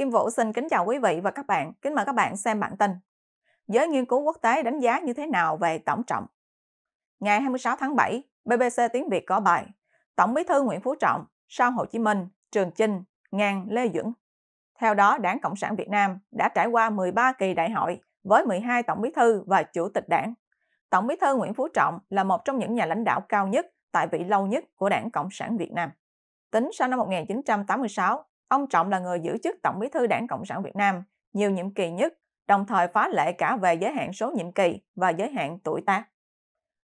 Kim Vũ xin kính chào quý vị và các bạn. Kính mời các bạn xem bản tin. Giới nghiên cứu quốc tế đánh giá như thế nào về Tổng Trọng? Ngày 26 tháng 7, BBC Tiếng Việt có bài Tổng bí thư Nguyễn Phú Trọng, sau Hồ Chí Minh, Trường Chinh, Ngang, Lê Duẩn. Theo đó, Đảng Cộng sản Việt Nam đã trải qua 13 kỳ đại hội với 12 tổng bí thư và chủ tịch đảng. Tổng bí thư Nguyễn Phú Trọng là một trong những nhà lãnh đạo cao nhất tại vị lâu nhất của Đảng Cộng sản Việt Nam. Tính sau năm 1986, Ông Trọng là người giữ chức Tổng bí thư Đảng Cộng sản Việt Nam nhiều nhiệm kỳ nhất, đồng thời phá lệ cả về giới hạn số nhiệm kỳ và giới hạn tuổi tác.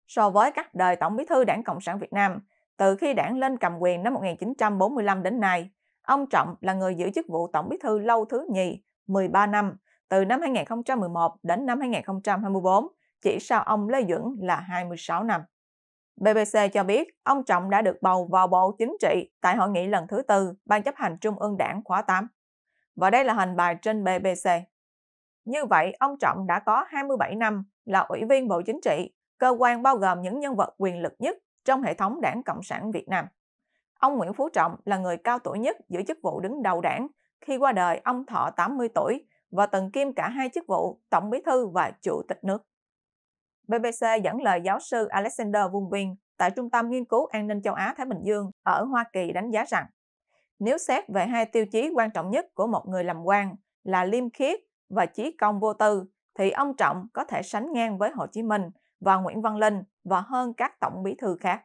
So với các đời Tổng bí thư Đảng Cộng sản Việt Nam, từ khi đảng lên cầm quyền năm 1945 đến nay, ông Trọng là người giữ chức vụ Tổng bí thư lâu thứ nhì 13 năm, từ năm 2011 đến năm 2024, chỉ sau ông Lê Duẩn là 26 năm. BBC cho biết ông Trọng đã được bầu vào Bộ Chính trị tại hội nghị lần thứ tư Ban chấp hành Trung ương Đảng khóa 8. Và đây là hình bài trên BBC. Như vậy, ông Trọng đã có 27 năm là ủy viên Bộ Chính trị, cơ quan bao gồm những nhân vật quyền lực nhất trong hệ thống đảng Cộng sản Việt Nam. Ông Nguyễn Phú Trọng là người cao tuổi nhất giữ chức vụ đứng đầu đảng. Khi qua đời, ông thọ 80 tuổi và từng kiêm cả hai chức vụ Tổng Bí thư và Chủ tịch nước. BBC dẫn lời giáo sư Alexander Wunvin tại Trung tâm Nghiên cứu An ninh châu Á-Thái Bình Dương ở Hoa Kỳ đánh giá rằng, nếu xét về hai tiêu chí quan trọng nhất của một người làm quan là liêm khiết và trí công vô tư, thì ông Trọng có thể sánh ngang với Hồ Chí Minh và Nguyễn Văn Linh và hơn các tổng bí thư khác.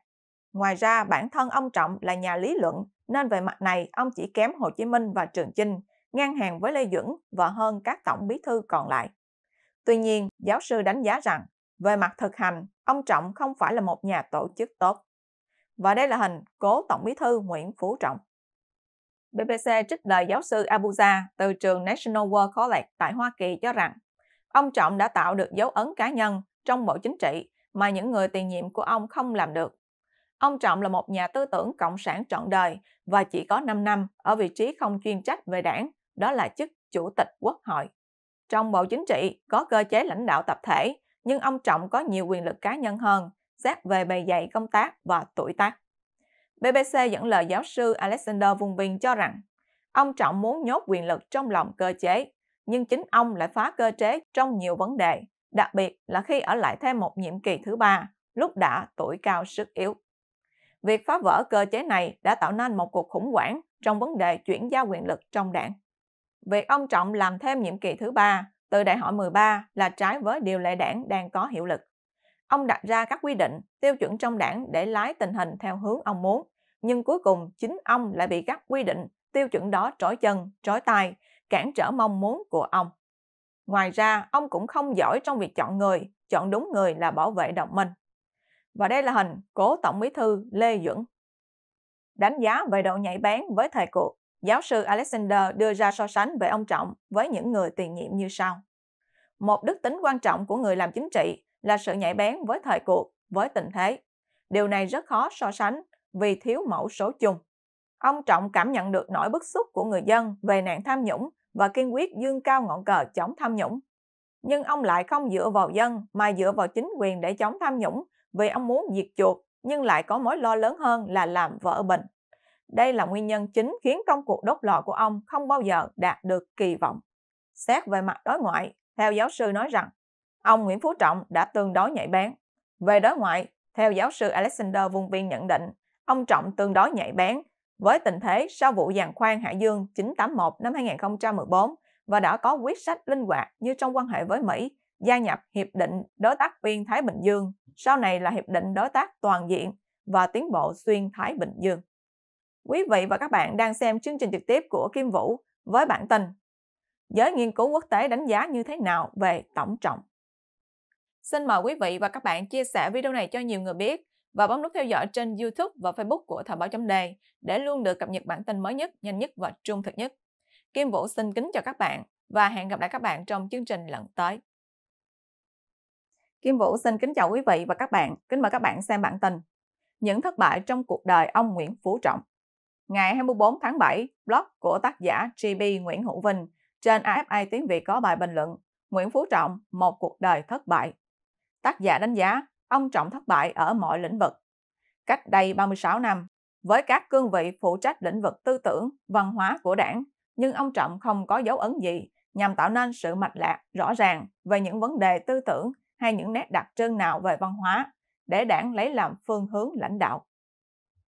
Ngoài ra, bản thân ông Trọng là nhà lý luận, nên về mặt này ông chỉ kém Hồ Chí Minh và Trường Chinh, ngang hàng với Lê Duẩn và hơn các tổng bí thư còn lại. Tuy nhiên, giáo sư đánh giá rằng về mặt thực hành, ông Trọng không phải là một nhà tổ chức tốt. Và đây là hình cố Tổng bí thư Nguyễn Phú Trọng. BBC trích lời giáo sư Abuja từ trường National World College tại Hoa Kỳ cho rằng ông Trọng đã tạo được dấu ấn cá nhân trong bộ chính trị mà những người tiền nhiệm của ông không làm được. Ông Trọng là một nhà tư tưởng cộng sản trọn đời và chỉ có 5 năm ở vị trí không chuyên trách về đảng, đó là chức Chủ tịch Quốc hội. Trong bộ chính trị có cơ chế lãnh đạo tập thể nhưng ông Trọng có nhiều quyền lực cá nhân hơn, xét về bề dày công tác và tuổi tác. BBC dẫn lời giáo sư Alexander Vung Bình cho rằng, ông Trọng muốn nhốt quyền lực trong lòng cơ chế, nhưng chính ông lại phá cơ chế trong nhiều vấn đề, đặc biệt là khi ở lại thêm một nhiệm kỳ thứ ba, lúc đã tuổi cao sức yếu. Việc phá vỡ cơ chế này đã tạo nên một cuộc khủng hoảng trong vấn đề chuyển giao quyền lực trong đảng. Việc ông Trọng làm thêm nhiệm kỳ thứ ba từ đại hội 13 là trái với điều lệ đảng đang có hiệu lực. Ông đặt ra các quy định, tiêu chuẩn trong đảng để lái tình hình theo hướng ông muốn, nhưng cuối cùng chính ông lại bị các quy định, tiêu chuẩn đó trói chân, trói tay, cản trở mong muốn của ông. Ngoài ra, ông cũng không giỏi trong việc chọn người, chọn đúng người là bảo vệ đồng minh. Và đây là hình cố Tổng Bí thư Lê Duẩn. Đánh giá về độ nhạy bén với thời cuộc, giáo sư Alexander đưa ra so sánh về ông Trọng với những người tiền nhiệm như sau. Một đức tính quan trọng của người làm chính trị là sự nhạy bén với thời cuộc, với tình thế. Điều này rất khó so sánh vì thiếu mẫu số chung. Ông Trọng cảm nhận được nỗi bức xúc của người dân về nạn tham nhũng và kiên quyết dương cao ngọn cờ chống tham nhũng. Nhưng ông lại không dựa vào dân mà dựa vào chính quyền để chống tham nhũng vì ông muốn diệt chuột nhưng lại có mối lo lớn hơn là làm vỡ bệnh. Đây là nguyên nhân chính khiến công cuộc đốt lò của ông không bao giờ đạt được kỳ vọng. Xét về mặt đối ngoại, theo giáo sư nói rằng, ông Nguyễn Phú Trọng đã tương đối nhạy bén. Về đối ngoại, theo giáo sư Alexander Vung Viên nhận định, ông Trọng tương đối nhạy bén với tình thế sau vụ giàn khoan Hải Dương 981 năm 2014 và đã có quyết sách linh hoạt như trong quan hệ với Mỹ, gia nhập Hiệp định Đối tác viên Thái Bình Dương, sau này là Hiệp định Đối tác toàn diện và tiến bộ xuyên Thái Bình Dương. Quý vị và các bạn đang xem chương trình trực tiếp của Kim Vũ với bản tin Giới nghiên cứu quốc tế đánh giá như thế nào về tổng trọng? Xin mời quý vị và các bạn chia sẻ video này cho nhiều người biết và bấm nút theo dõi trên YouTube và Facebook của Thời báo chấm đề để luôn được cập nhật bản tin mới nhất, nhanh nhất và trung thực nhất. Kim Vũ xin kính chào các bạn và hẹn gặp lại các bạn trong chương trình lần tới. Kim Vũ xin kính chào quý vị và các bạn, kính mời các bạn xem bản tin. Những thất bại trong cuộc đời ông Nguyễn Phú Trọng ngày 24 tháng 7, blog của tác giả GB Nguyễn Hữu Vinh trên AFA Tiếng Việt có bài bình luận Nguyễn Phú Trọng, một cuộc đời thất bại. Tác giả đánh giá ông Trọng thất bại ở mọi lĩnh vực. Cách đây 36 năm, với các cương vị phụ trách lĩnh vực tư tưởng, văn hóa của đảng, nhưng ông Trọng không có dấu ấn gì nhằm tạo nên sự mạch lạc rõ ràng về những vấn đề tư tưởng hay những nét đặc trưng nào về văn hóa để đảng lấy làm phương hướng lãnh đạo.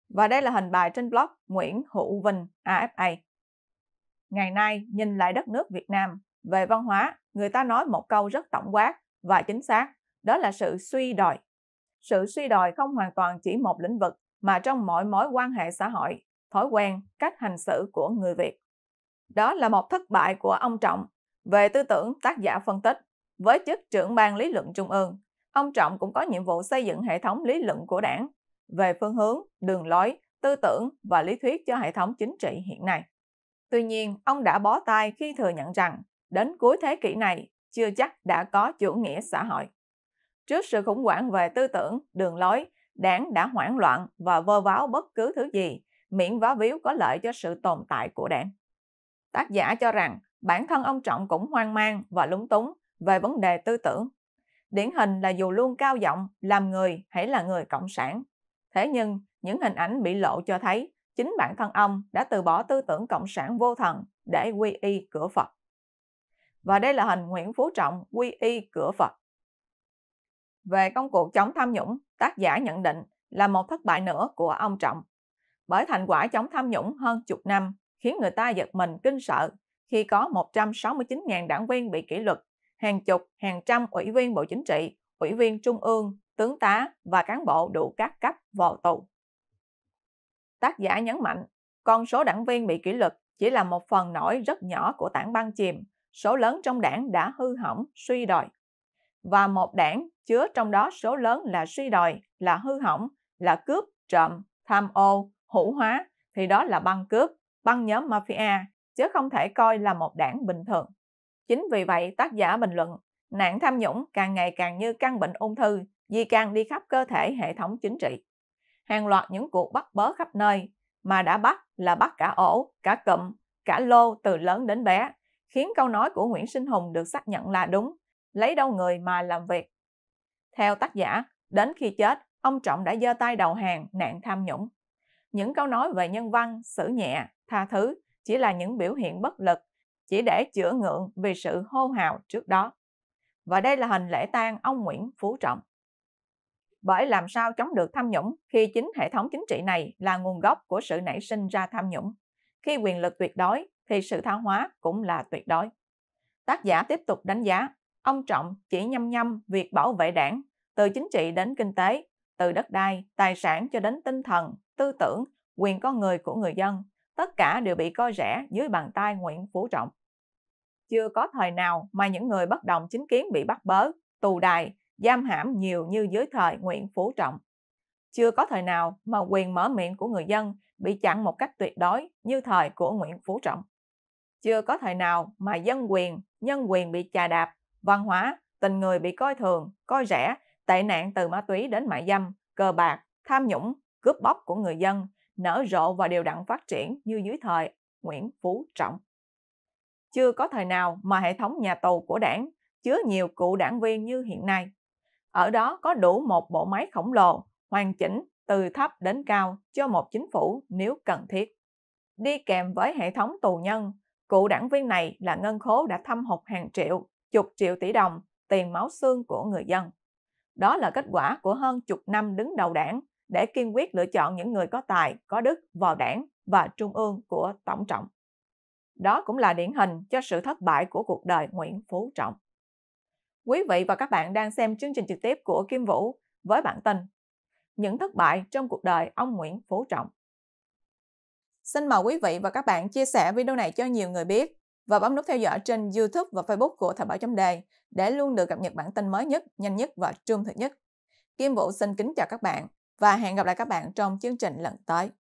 Và đây là hình bài trên blog Nguyễn Hữu Vinh AFA. Ngày nay, nhìn lại đất nước Việt Nam, về văn hóa, người ta nói một câu rất tổng quát và chính xác, đó là sự suy đồi. Sự suy đồi không hoàn toàn chỉ một lĩnh vực, mà trong mọi mối quan hệ xã hội, thói quen, cách hành xử của người Việt. Đó là một thất bại của ông Trọng về tư tưởng tác giả phân tích. Với chức trưởng ban lý luận trung ương, ông Trọng cũng có nhiệm vụ xây dựng hệ thống lý luận của đảng về phương hướng, đường lối, tư tưởng và lý thuyết cho hệ thống chính trị hiện nay. Tuy nhiên, ông đã bó tay khi thừa nhận rằng đến cuối thế kỷ này chưa chắc đã có chủ nghĩa xã hội. Trước sự khủng hoảng về tư tưởng, đường lối, đảng đã hoảng loạn và vơ váo bất cứ thứ gì miễn vá víu có lợi cho sự tồn tại của đảng. Tác giả cho rằng bản thân ông Trọng cũng hoang mang và lúng túng về vấn đề tư tưởng. Điển hình là dù luôn cao giọng làm người hãy là người cộng sản, Thế nhưng, những hình ảnh bị lộ cho thấy chính bản thân ông đã từ bỏ tư tưởng cộng sản vô thần để quy y cửa Phật. Và đây là hình Nguyễn Phú Trọng quy y cửa Phật. Về công cuộc chống tham nhũng, tác giả nhận định là một thất bại nữa của ông Trọng. Bởi thành quả chống tham nhũng hơn chục năm khiến người ta giật mình kinh sợ khi có 169.000 đảng viên bị kỷ luật, hàng chục, hàng trăm ủy viên Bộ Chính trị, ủy viên Trung ương, tướng tá và cán bộ đủ các cấp vào tù. Tác giả nhấn mạnh, con số đảng viên bị kỷ luật chỉ là một phần nổi rất nhỏ của tảng băng chìm, số lớn trong đảng đã hư hỏng, suy đồi. Và một đảng chứa trong đó số lớn là suy đồi, là hư hỏng, là cướp, trộm, tham ô, hữu hóa, thì đó là băng cướp, băng nhóm mafia, chứ không thể coi là một đảng bình thường. Chính vì vậy, tác giả bình luận, nạn tham nhũng càng ngày càng như căn bệnh ung thư, di can đi khắp cơ thể hệ thống chính trị. Hàng loạt những cuộc bắt bớ khắp nơi mà đã bắt là bắt cả ổ, cả cụm, cả lô từ lớn đến bé, khiến câu nói của Nguyễn Sinh Hùng được xác nhận là đúng, lấy đâu người mà làm việc. Theo tác giả, đến khi chết, ông Trọng đã giơ tay đầu hàng nạn tham nhũng. Những câu nói về nhân văn, xử nhẹ, tha thứ chỉ là những biểu hiện bất lực, chỉ để chữa ngượng vì sự hô hào trước đó. Và đây là hình lễ tang ông Nguyễn Phú Trọng bởi làm sao chống được tham nhũng khi chính hệ thống chính trị này là nguồn gốc của sự nảy sinh ra tham nhũng. Khi quyền lực tuyệt đối thì sự tha hóa cũng là tuyệt đối. Tác giả tiếp tục đánh giá, ông Trọng chỉ nhăm nhăm việc bảo vệ đảng, từ chính trị đến kinh tế, từ đất đai, tài sản cho đến tinh thần, tư tưởng, quyền con người của người dân, tất cả đều bị coi rẻ dưới bàn tay Nguyễn Phú Trọng. Chưa có thời nào mà những người bất đồng chính kiến bị bắt bớ, tù đài giam hãm nhiều như dưới thời Nguyễn Phú Trọng. Chưa có thời nào mà quyền mở miệng của người dân bị chặn một cách tuyệt đối như thời của Nguyễn Phú Trọng. Chưa có thời nào mà dân quyền, nhân quyền bị chà đạp, văn hóa, tình người bị coi thường, coi rẻ, tệ nạn từ ma túy đến mại dâm, cờ bạc, tham nhũng, cướp bóc của người dân nở rộ và đều đặn phát triển như dưới thời Nguyễn Phú Trọng. Chưa có thời nào mà hệ thống nhà tù của đảng chứa nhiều cựu đảng viên như hiện nay. Ở đó có đủ một bộ máy khổng lồ, hoàn chỉnh từ thấp đến cao cho một chính phủ nếu cần thiết. Đi kèm với hệ thống tù nhân, cụ đảng viên này là ngân khố đã thâm hụt hàng triệu, chục triệu tỷ đồng, tiền máu xương của người dân. Đó là kết quả của hơn chục năm đứng đầu đảng để kiên quyết lựa chọn những người có tài, có đức vào đảng và trung ương của Tổng Trọng. Đó cũng là điển hình cho sự thất bại của cuộc đời Nguyễn Phú Trọng. Quý vị và các bạn đang xem chương trình trực tiếp của Kim Vũ với bản tin Những thất bại trong cuộc đời ông Nguyễn Phú Trọng. Xin mời quý vị và các bạn chia sẻ video này cho nhiều người biết và bấm nút theo dõi trên YouTube và Facebook của Thời báo chấm đề để luôn được cập nhật bản tin mới nhất, nhanh nhất và trung thực nhất. Kim Vũ xin kính chào các bạn và hẹn gặp lại các bạn trong chương trình lần tới.